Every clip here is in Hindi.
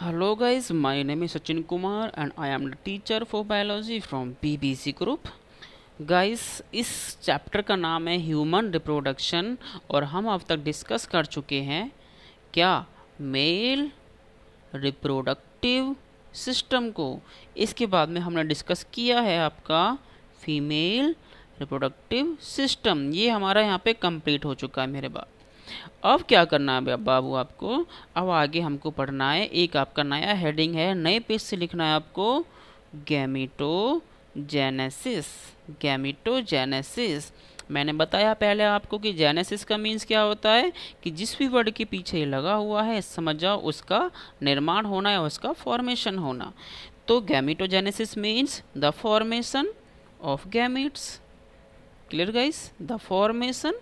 hello guys, my name is Sachin Kumar and I teacher for biology from B B C group guys इस चैप्टर का नाम है ह्यूमन रिप्रोडक्शन और हम अब तक डिस्कस कर चुके हैं क्या मेल रिप्रोडक्टिव सिस्टम को इसके बाद में हमने डिस्कस किया है आपका फीमेल रिप्रोडक्टिव सिस्टम ये हमारा यहाँ पे कंप्लीट हो चुका है मेरे बात अब क्या करना है बाबू आपको अब आगे हमको पढ़ना है एक आपका नया हेडिंग है नए पेज से लिखना है आपको गैमिटो जेनेसिस मैंने बताया पहले आपको कि जेनेसिस का मीन्स क्या होता है कि जिस भी वर्ड के पीछे लगा हुआ है समझ जाओ उसका निर्माण होना या उसका फॉर्मेशन होना तो gametogenesis means the formation of gametes clear guys the formation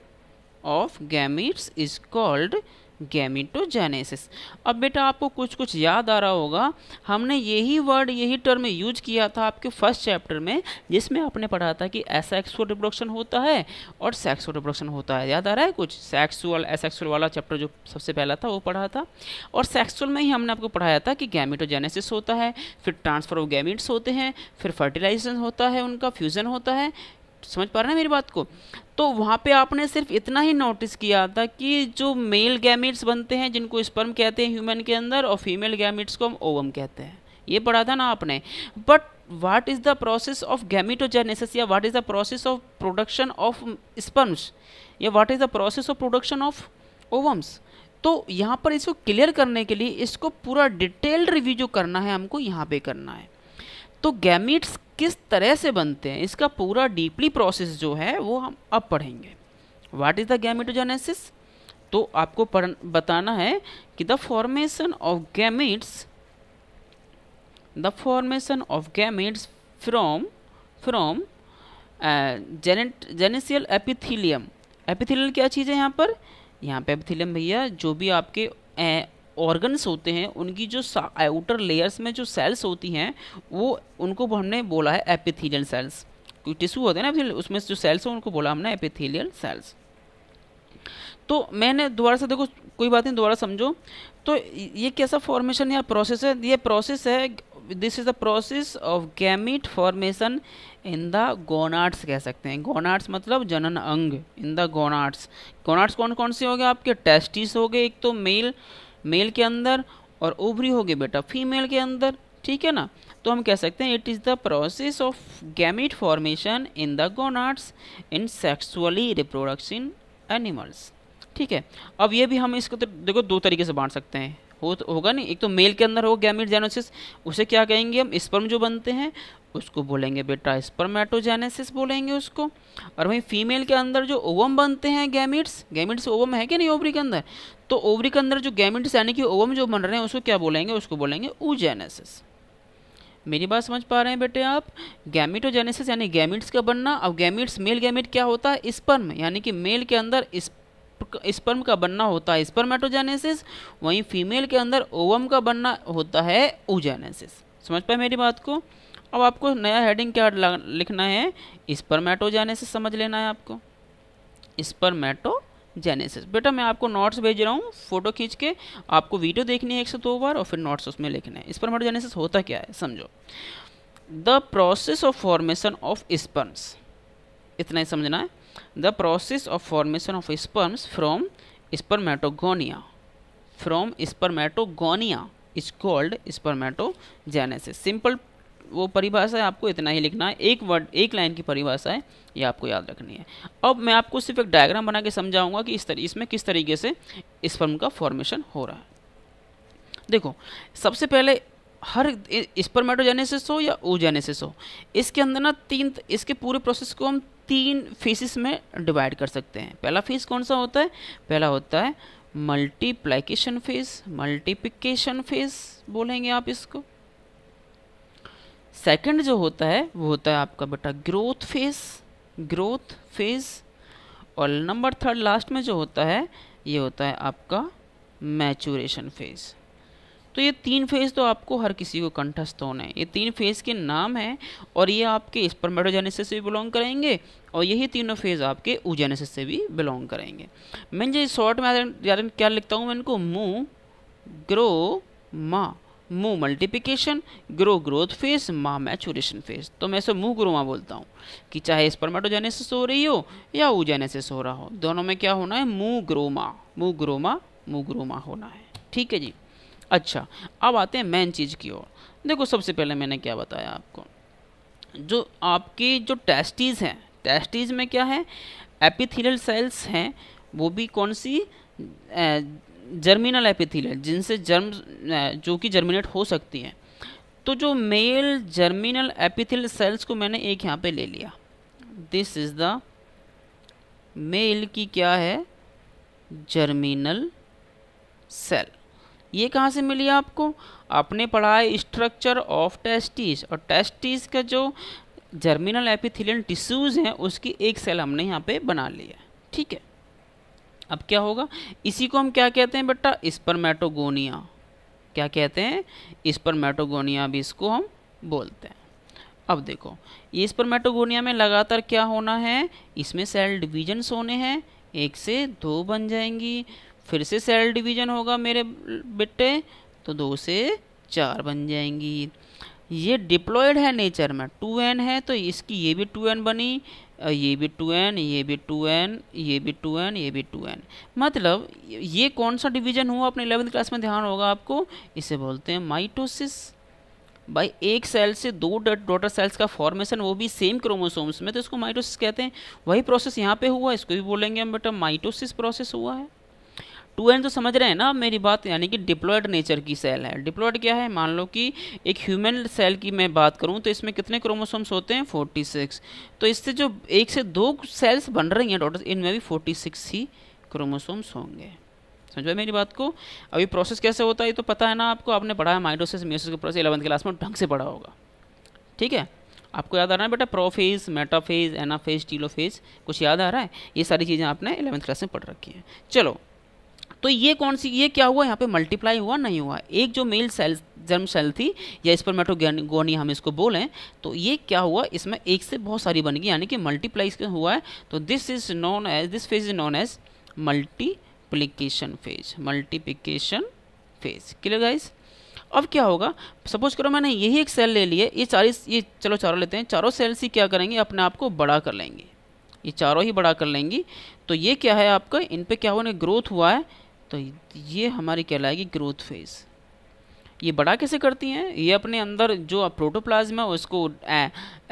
of gametes is called gametogenesis अब बेटा आपको कुछ कुछ याद आ रहा होगा हमने यही वर्ड यही टर्म यूज किया था आपके फर्स्ट चैप्टर में जिसमें आपने पढ़ा था कि एसेक्सुअल रिप्रोडक्शन होता है और सेक्सुअल रिप्रोडक्शन होता है याद आ रहा है कुछ सेक्सुअल एसेक्सुअल वाला चैप्टर जो सबसे पहला था वो पढ़ा था और सेक्सुअल में ही हमने आपको पढ़ाया था कि गैमिटोजेनेसिस होता है फिर ट्रांसफर ऑफ गैमिट्स होते हैं फिर फर्टिलाइजेशन होता है उनका फ्यूज़न होता है समझ पा रहे हैं मेरी बात को तो वहाँ पे आपने सिर्फ इतना ही नोटिस किया था कि जो मेल गैमिट्स बनते हैं जिनको स्पर्म कहते हैं ह्यूमन के अंदर और फीमेल गैमिट्स को हम ओवम कहते हैं ये पढ़ा था ना आपने but what is the process of gametogenesis या what is the process of production of sperms या what is the process of production of ovums तो यहाँ पर इसको क्लियर करने के लिए इसको पूरा डिटेल रिव्यू जो करना है हमको यहाँ पे करना है तो गैमिट्स किस तरह से बनते हैं इसका पूरा डीपली प्रोसेस जो है वो हम अब पढ़ेंगे व्हाट इज़ द गैमिटोजेनेसिस तो आपको पढ़ बताना है कि the formation of gametes the formation of gametes from from जेनेट जेनेसियल एपिथिलियम एपिथीलियम क्या चीज़ है यहाँ पर यहाँ पे एपिथीलियम भैया जो भी आपके ऑर्गन्स होते हैं उनकी जो आउटर लेयर्स में जो सेल्स होती हैं वो उनको हमने बोला है एपिथेलियल सेल्स कोई टिश्यू होते हैं ना उसमें जो सेल्स हैं उनको बोला हमने एपिथेलियल सेल्स तो मैंने दोबारा से देखो कोई बात नहीं दोबारा समझो तो ये कैसा फॉर्मेशन या प्रोसेस है ये प्रोसेस है this is the process of gamete formation in the gonads कह सकते हैं गोनाट्स मतलब जनन अंग इन द गोनाट्स गोनाट्स कौन कौन से हो गए आपके टेस्टिस हो गए एक तो मेल मेल के अंदर और ओवरी होगी बेटा फीमेल के अंदर ठीक है ना तो हम कह सकते हैं it is the process of gamete formation in the gonads in sexually reproduction animals ठीक है अब ये भी हम इसको तो देखो दो तरीके से बांट सकते हैं हो तो होगा नहीं एक तो मेल के अंदर हो गैमिट जेनोसिस उसे क्या कहेंगे हम स्पर्म जो बनते हैं उसको बोलेंगे बेटा स्पर्मेटोजेनेसिस बोलेंगे उसको और वहीं फीमेल के अंदर जो ओवम बनते हैं गैमिट्स गैमिट्स ओवम है कि नहीं ओवरी के अंदर तो ओवरी के अंदर जो गैमिट्स यानी कि ओवम जो बन रहे हैं उसको क्या बोलेंगे उसको बोलेंगे ऊजेनेसिस मेरी बात समझ पा रहे हैं बेटे आप गैमिटोजेनेसिस यानी गैमिट्स का बनना अब गैमिट्स मेल गैमिट क्या होता है स्पर्म यानी कि मेल के अंदर स्पर्म का बनना होता है स्पर्मेटोजेनेसिस वहीं फीमेल के अंदर ओवम का बनना होता है ऊजेनेसिस समझ पाए मेरी बात को अब आपको नया हेडिंग क्या लिखना है स्पर्मेटोजेनेसिस समझ लेना है आपको स्पर्मेटो जेनेसिस बेटा मैं आपको नोट्स भेज रहा हूँ फोटो खींच के आपको वीडियो देखनी है एक से दो बार और फिर नोट्स उसमें लिखने है स्पर्मेटो जेनेसिस होता क्या है समझो the process of formation of sperms इतना ही समझना है the process of formation of sperms from spermatogonia from spermatogonia is called spermatogenesis simple वो परिभाषा है आपको इतना ही लिखना है एक वर्ड एक लाइन की परिभाषा है ये आपको याद रखनी है अब मैं आपको सिर्फ एक डायग्राम बना के समझाऊंगा कि इस तरह इसमें किस तरीके से इस फर्म का फॉर्मेशन हो रहा है देखो सबसे पहले हर स्पर्मेटोजेनेसिस हो या ओजेनेसिस हो इसके अंदर ना तीन इसके पूरे प्रोसेस को हम तीन फेसिस में डिवाइड कर सकते हैं पहला फेस कौन सा होता है पहला होता है मल्टीप्लाइकेशन फेस मल्टीप्लिकेशन फेस बोलेंगे आप इसको सेकंड जो होता है वो होता है आपका बेटा ग्रोथ फेज ग्रोथ फेज और नंबर थर्ड लास्ट में जो होता है ये होता है आपका मैचुरेशन फेज़ तो ये तीन फेज़ तो आपको हर किसी को कंठस्थ होना है ये तीन फेज़ के नाम हैं और ये आपके स्पर्मेटोजेनेसिस से भी बिलोंग करेंगे और यही तीनों फेज़ आपके ऊजेनेसिस से भी बिलोंग करेंगे मैं जो शॉर्ट में क्या लिखता हूँ मैं इनको मुँह ग्रो माँ मू मल्टीप्लीकेशन ग्रो ग्रोथ फेज माँ मैचुरेशन फेज तो मैं इसे मुँह ग्रो बोलता हूँ कि चाहे परमाटोजेनेसिस हो रही हो या ऊजेनेसिस हो रहा हो दोनों में क्या होना है मुँह ग्रोमा मुँह ग्रोमा मुँह ग्रोमा होना है ठीक है जी अच्छा अब आते हैं मेन चीज़ की ओर देखो सबसे पहले मैंने क्या बताया आपको जो आपकी जो टेस्टीज़ हैं टेस्टीज़ में क्या है एपिथिलियल सेल्स हैं वो भी कौन सी जर्मिनल एपिथील जिनसे जर्म जो कि जर्मिनेट हो सकती हैं तो जो मेल जर्मिनल एपिथिल सेल्स को मैंने एक यहाँ पे ले लिया दिस इज़ द मेल की क्या है जर्मिनल सेल ये कहाँ से मिली आपको आपने पढ़ा है स्ट्रक्चर ऑफ टेस्टिस और टेस्टिस का जो जर्मिनल एपिथिलियन टिश्यूज़ हैं उसकी एक सेल हमने यहाँ पे बना लिया ठीक है अब क्या होगा इसी को हम क्या कहते हैं बेटा स्पर्मेटोगोनिया क्या कहते हैं स्पर्मेटोगोनिया भी इसको हम बोलते हैं अब देखो ये स्पर्मेटोगोनिया में लगातार क्या होना है इसमें सेल डिविजन्स होने हैं एक से दो बन जाएंगी फिर से सेल डिवीजन होगा मेरे बेटे तो दो से चार बन जाएंगी ये डिप्लॉयड है नेचर में टू एन है तो इसकी ये भी टू एन बनी ये भी टू एन ये भी टू एन ये भी टू एन ये भी टू एन मतलब ये कौन सा डिवीजन हुआ अपने इलेवंथ क्लास में ध्यान होगा आपको इसे बोलते हैं माइटोसिस भाई एक सेल से दो डॉटर सेल्स का फॉर्मेशन वो भी सेम क्रोमोसोम्स में तो इसको माइटोसिस कहते हैं वही प्रोसेस यहाँ पे हुआ इसको भी बोलेंगे हम बेटा माइटोसिस प्रोसेस हुआ है टू एन तो समझ रहे हैं ना मेरी बात यानी कि डिप्लॉयड नेचर की सेल है डिप्लॉयड क्या है मान लो कि एक ह्यूमन सेल की मैं बात करूँ तो इसमें कितने क्रोमोसोम्स होते हैं फोर्टी सिक्स तो इससे जो एक से दो सेल्स बन रही हैं डॉटर्स इनमें भी फोर्टी सिक्स ही क्रोमोसोम्स होंगे समझो मेरी बात को अभी प्रोसेस कैसे होता है तो पता है ना आपको आपने पढ़ा है माइडोसिस मियोसिस का प्रोसेस इलेवंथ क्लास में ढंग से पढ़ा होगा ठीक है आपको याद आ रहा है बेटा प्रोफेज मेटाफेज एनाफेज टीलोफेज कुछ याद आ रहा है ये सारी चीज़ें आपने इलेवंथ क्लास में पढ़ रखी हैं चलो तो ये कौन सी ये क्या हुआ यहाँ पे मल्टीप्लाई हुआ नहीं हुआ एक जो मेल सेल जर्म सेल थी या इस पर स्पर्मेटोगोनी हम इसको बोलें तो ये क्या हुआ इसमें एक से बहुत सारी बन गई यानी कि मल्टीप्लाई हुआ है तो this is known as this phase is known as multiplication phase multiplication phase clear guys अब क्या होगा सपोज करो मैंने यही एक सेल ले लिए ये चार ये चलो चारों लेते हैं चारों सेल्स ही क्या करेंगे अपने आप को बड़ा कर लेंगे ये चारों ही बड़ा कर लेंगे तो ये क्या है आपका इन पर क्या हुआ ग्रोथ हुआ है तो ये हमारी कहलाएगी ग्रोथ फेज़ ये बड़ा कैसे करती हैं ये अपने अंदर जो प्रोटोप्लाज्म है उसको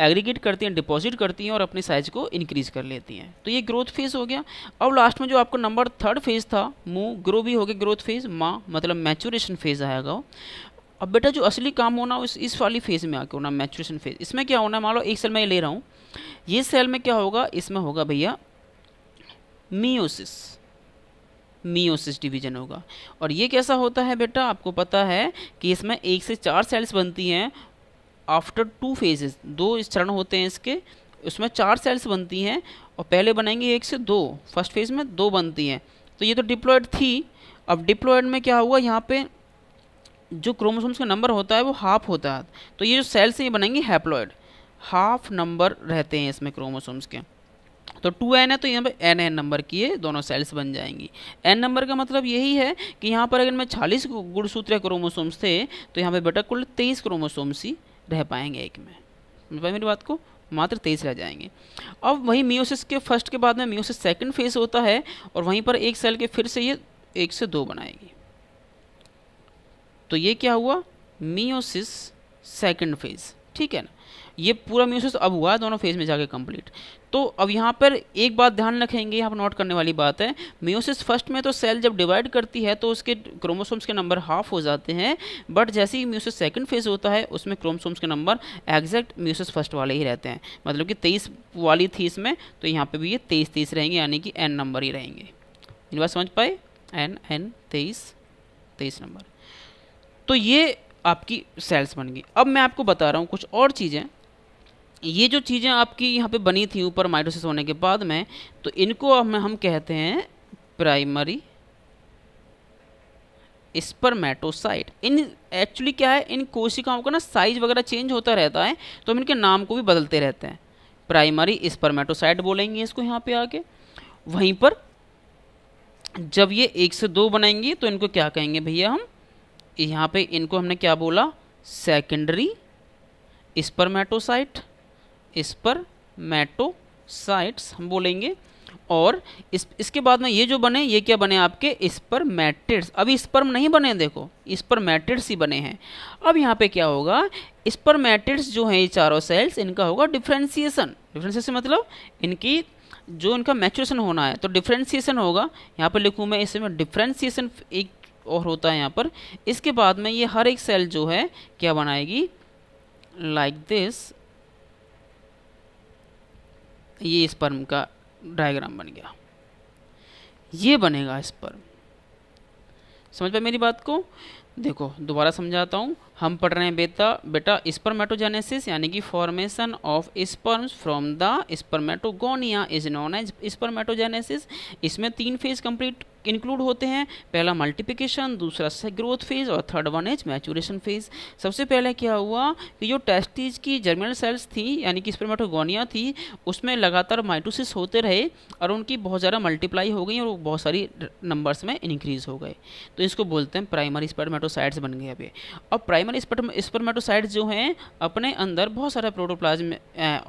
एग्रीगेट करती हैं डिपॉजिट करती हैं और अपने साइज को इंक्रीज कर लेती हैं तो ये ग्रोथ फेज़ हो गया अब लास्ट में जो आपका नंबर थर्ड फेज़ था मुँह ग्रो भी हो गया ग्रोथ फेज़ माँ मतलब मैचुरेशन फेज़ आएगा अब बेटा जो असली काम होना इस इस वाली फेज़ में आके होना मैचुरेशन फेज़ इसमें क्या होना है मान लो एक सेल में ये ले रहा हूँ ये सेल में क्या होगा इसमें होगा भैया मीओसिस मीओसिस डिवीजन होगा और ये कैसा होता है बेटा आपको पता है कि इसमें एक से चार सेल्स बनती हैं आफ्टर टू फेजेस दो इस चरण होते हैं इसके उसमें चार सेल्स बनती हैं और पहले बनाएंगे एक से दो फर्स्ट फेज में दो बनती हैं तो ये तो डिप्लॉयड थी अब डिप्लॉयड में क्या हुआ यहाँ पे जो क्रोमोसोम्स का नंबर होता है वो हाफ होता है तो ये जो सेल्स हैं ये बनाएंगे हैप्लॉयड हाफ नंबर रहते हैं इसमें क्रोमोसोम्स के तो टू एन है तो यहाँ पर एन एन नंबर की ये दोनों सेल्स बन जाएंगी एन नंबर का मतलब यही है कि यहाँ पर अगर मैं छालीस गुड़सूत्र क्रोमोसोम्स थे तो यहाँ पर बेटा कुल तेईस क्रोमोसोम्स ही रह पाएंगे एक में भाई मेरी बात को मात्र तेईस रह जाएंगे अब वहीं मियोसिस के फर्स्ट के बाद में मियोसिस सेकेंड फेज होता है और वहीं पर एक सेल के फिर से ये एक से दो बनाएगी तो ये क्या हुआ मियोसिस सेकंड फेज ठीक है ना ये पूरा म्यूसिस तो अब हुआ है दोनों फेज में जाके कंप्लीट तो अब यहाँ पर एक बात ध्यान रखेंगे यहाँ पर नोट करने वाली बात है म्यूसिस फर्स्ट में तो सेल जब डिवाइड करती है तो उसके क्रोमोसोम्स के नंबर हाफ हो जाते हैं बट जैसे ही म्यूसिस सेकंड फेज होता है उसमें क्रोमोसोम्स के नंबर एग्जैक्ट म्यूसिस फर्स्ट वाले ही रहते हैं मतलब कि तेईस वाली थी इसमें तो यहाँ पर भी ये तेईस तेईस रहेंगे यानी कि एन नंबर ही रहेंगे इन बात समझ पाए एन एन तेईस तेईस नंबर तो ये आपकी सेल्स बन गई अब मैं आपको बता रहा हूँ कुछ और चीज़ें ये जो चीज़ें आपकी यहाँ पे बनी थी ऊपर माइटोसिस होने के बाद में तो इनको हम हम कहते हैं प्राइमरी स्पर्मेटोसाइट इन एक्चुअली क्या है इन कोशिकाओं का ना साइज वगैरह चेंज होता रहता है तो हम इनके नाम को भी बदलते रहते हैं प्राइमरी स्पर्मेटोसाइट बोलेंगे इसको यहाँ पे आके वहीं पर जब ये एक से दो बनाएंगे तो इनको क्या कहेंगे भैया हम यहाँ पे इनको हमने क्या बोला सेकेंडरी स्पर्मेटोसाइट स्पर्मेटोसाइट्स हम बोलेंगे और इस इसके बाद में ये जो बने ये क्या बने आपके स्पर्मेटिड्स इस स्पर्म नहीं बने देखो स्पर्मेटिड्स ही बने हैं अब यहाँ पे क्या होगा स्पर्मेटिड्स जो हैं ये चारों सेल्स इनका होगा डिफ्रेंसीसन डिफ्रेंसीसन मतलब इनकी जो इनका मैचुरेशन होना है तो डिफ्रेंसीसन होगा यहाँ पर लिखूँ मैं इसमें डिफ्रेंसीसन एक और होता है यहाँ पर इसके बाद में ये हर एक सेल जो है क्या बनाएगी लाइक like दिस ये स्पर्म का डायग्राम बन गया ये बनेगा स्पर्म समझ पाए मेरी बात को देखो दोबारा समझाता हूँ हम पढ़ रहे हैं बेटा बेटा स्पर्मेटोजेनेसिस यानी कि formation of sperms from the spermatogonia is known as spermatogenesis इसमें तीन फेज कंप्लीट इंक्लूड होते हैं पहला मल्टीप्लिकेशन दूसरा से ग्रोथ फेज और third one is maturation phase सबसे पहले क्या हुआ कि जो टेस्टिज की जर्मिनल सेल्स थी यानी कि स्पर्मेटोगोनिया थी उसमें लगातार माइटोसिस होते रहे और उनकी बहुत ज़्यादा मल्टीप्लाई हो गई और बहुत सारी नंबर्स में इंक्रीज हो गए तो इसको बोलते हैं प्राइमरी स्पर्मेटो स्पर्मेटोसाइड्स बन गए अभी अब प्राइमरी स्पर्मेटोसाइड्स जो हैं अपने अंदर बहुत सारे प्रोटोप्लाज्म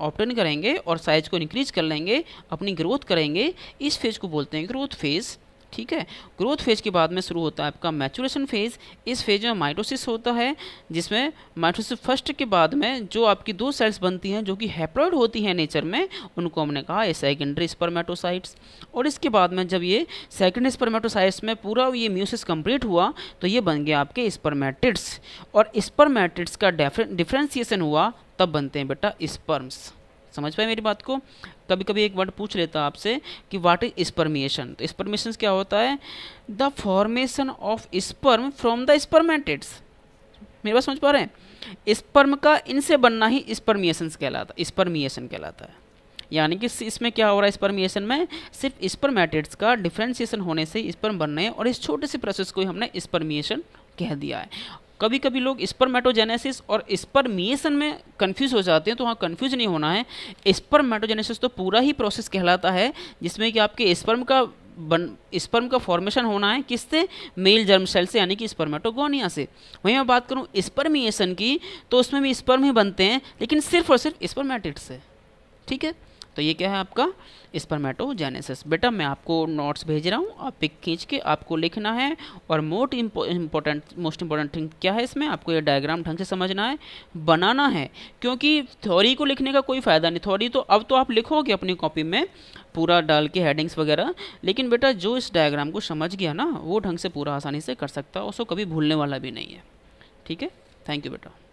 ऑप्टेन करेंगे और साइज को इंक्रीज कर लेंगे अपनी ग्रोथ करेंगे इस फेज को बोलते हैं ग्रोथ फेज़ ठीक है ग्रोथ फेज के बाद में शुरू होता है आपका मैचुरेशन फेज इस फेज में माइटोसिस होता है जिसमें माइटोसिस फर्स्ट के बाद में जो आपकी दो सेल्स बनती हैं जो कि हैप्लॉइड होती हैं नेचर में उनको हमने कहा ये सेकेंडरी स्पर्मेटोसाइट्स और इसके बाद में जब ये सेकेंडरी स्पर्मेटोसाइट्स में पूरा ये म्यूसिस कंप्लीट हुआ तो ये बन गया आपके स्पर्मेटिड्स और स्पर्मेटिड्स का डिफ्रेंसिएशन हुआ तब बनते हैं बेटा स्पर्म्स समझ पाए मेरी बात को कभी कभी एक वर्ड पूछ लेता है आपसे कि वाट इज स्पर्मिएशन तो स्पर्मिएशन क्या होता है the formation of sperm from the spermatids मेरी बात समझ पा रहे हैं स्पर्म का इनसे बनना ही स्पर्मिएशन कहलाता है स्पर्मिएशन कहलाता है यानी कि इसमें क्या हो रहा है स्पर्मिएशन में सिर्फ स्पर्मेटेड्स का डिफ्रेंसिएशन होने से स्पर्म बनने और इस छोटे से प्रोसेस को हमने स्पर्मिएशन कह दिया है कभी कभी लोग स्पर्मेटोजेनेसिस और स्पर्मिएशन में कन्फ्यूज हो जाते हैं तो वहाँ कन्फ्यूज नहीं होना है स्पर्मेटोजेनेसिस तो पूरा ही प्रोसेस कहलाता है जिसमें कि आपके स्पर्म का बन स्पर्म का फॉर्मेशन होना है किससे मेल जर्म सेल से यानी कि स्पर्मेटोगोनिया से वहीं मैं बात करूँ स्पर्मिएशन की तो उसमें भी स्पर्म ही बनते हैं लेकिन सिर्फ और सिर्फ स्पर्मेटिड से ठीक है तो ये क्या है आपका स्पर्मेटोजेनेसिस बेटा मैं आपको नोट्स भेज रहा हूँ आप पिक खींच के आपको लिखना है और मोट इम्पोर्टेंट मोस्ट इम्पोर्टेंट थिंग क्या है इसमें आपको ये डायग्राम ढंग से समझना है बनाना है क्योंकि थ्योरी को लिखने का कोई फ़ायदा नहीं थ्योरी तो अब तो आप लिखोगे अपनी कॉपी में पूरा डाल के हेडिंग्स वगैरह लेकिन बेटा जो इस डायग्राम को समझ गया ना वो ढंग से पूरा आसानी से कर सकता है उसको कभी भूलने वाला भी नहीं है ठीक है थैंक यू बेटा